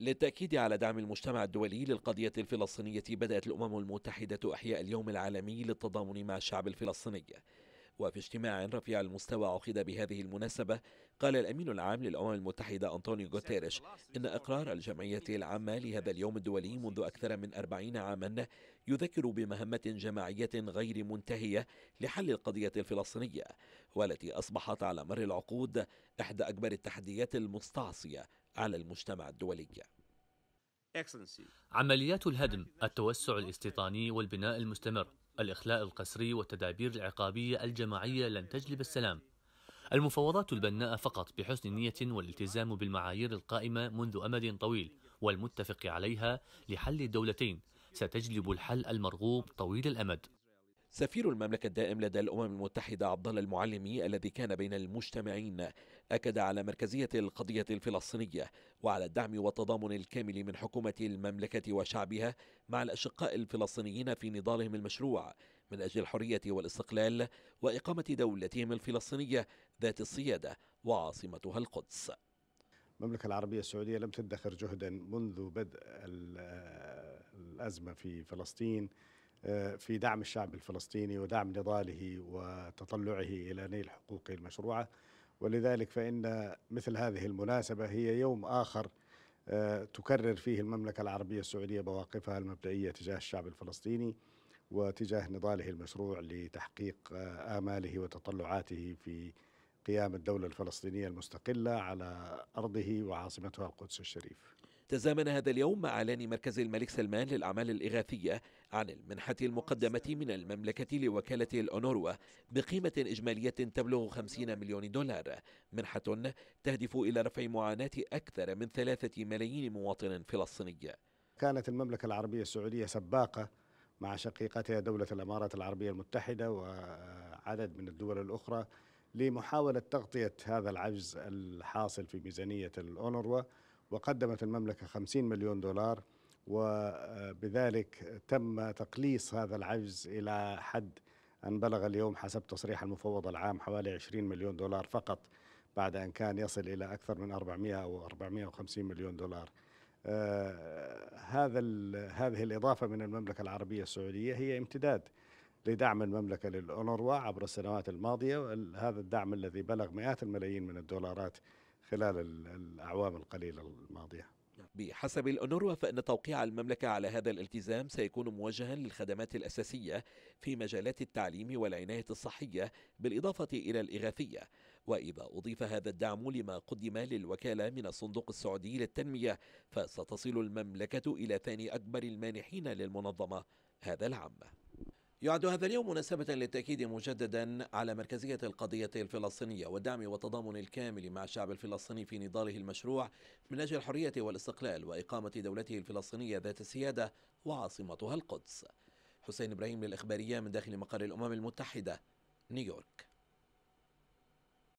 للتأكيد على دعم المجتمع الدولي للقضية الفلسطينية بدأت الأمم المتحدة أحياء اليوم العالمي للتضامن مع الشعب الفلسطيني وفي اجتماع رفيع المستوى عقد بهذه المناسبة قال الأمين العام للأمم المتحدة أنطونيو غوتيريش إن إقرار الجمعية العامة لهذا اليوم الدولي منذ أكثر من أربعين عاما يذكر بمهمة جماعية غير منتهية لحل القضية الفلسطينية والتي أصبحت على مر العقود إحدى أكبر التحديات المستعصية على المجتمع الدولي عمليات الهدم التوسع الاستيطاني والبناء المستمر الإخلاء القسري والتدابير العقابية الجماعية لن تجلب السلام المفاوضات البناءة فقط بحسن نية والالتزام بالمعايير القائمة منذ أمد طويل والمتفق عليها لحل الدولتين ستجلب الحل المرغوب طويل الأمد سفير المملكة الدائم لدى الأمم المتحدة عبد الله المعلمي الذي كان بين المجتمعين أكد على مركزية القضية الفلسطينية وعلى الدعم والتضامن الكامل من حكومة المملكة وشعبها مع الأشقاء الفلسطينيين في نضالهم المشروع من أجل الحرية والاستقلال وإقامة دولتهم الفلسطينية ذات السيادة وعاصمتها القدس. المملكة العربية السعودية لم تدخر جهدا منذ بدء الأزمة في فلسطين في دعم الشعب الفلسطيني ودعم نضاله وتطلعه إلى نيل حقوقه المشروعة ولذلك فإن مثل هذه المناسبة هي يوم آخر آه، تكرر فيه المملكة العربية السعودية مواقفها المبدئية تجاه الشعب الفلسطيني وتجاه نضاله المشروع لتحقيق آه، آماله وتطلعاته في قيام الدولة الفلسطينية المستقلة على أرضه وعاصمتها القدس الشريف تزامن هذا اليوم مع إعلان مركز الملك سلمان للأعمال الإغاثية عن المنحة المقدمة من المملكة لوكالة الأونروا بقيمة إجمالية تبلغ 50 مليون دولار منحة تهدف إلى رفع معاناة أكثر من ثلاثة ملايين مواطن فلسطيني كانت المملكة العربية السعودية سباقة مع شقيقتها دولة الإمارات العربية المتحدة وعدد من الدول الأخرى لمحاولة تغطية هذا العجز الحاصل في ميزانية الأونروا وقدمت المملكة 50 مليون دولار وبذلك تم تقليص هذا العجز إلى حد أن بلغ اليوم حسب تصريح المفوض العام حوالي 20 مليون دولار فقط بعد أن كان يصل إلى أكثر من 400 أو 450 مليون دولار آه هذا هذه الإضافة من المملكة العربية السعودية هي امتداد لدعم المملكة للأونروا عبر السنوات الماضية هذا الدعم الذي بلغ مئات الملايين من الدولارات خلال الأعوام القليلة الماضية بحسب الأونروا فإن توقيع المملكة على هذا الالتزام سيكون موجها للخدمات الأساسية في مجالات التعليم والعناية الصحية بالإضافة إلى الإغاثية وإذا أضيف هذا الدعم لما قدم للوكالة من الصندوق السعودي للتنمية فستصل المملكة إلى ثاني أكبر المانحين للمنظمة هذا العام يعد هذا اليوم مناسبة للتأكيد مجددا على مركزية القضية الفلسطينية والدعم والتضامن الكامل مع الشعب الفلسطيني في نضاله المشروع من أجل الحرية والاستقلال وإقامة دولته الفلسطينية ذات السيادة وعاصمتها القدس حسين إبراهيم للإخبارية من داخل مقر الأمم المتحدة نيويورك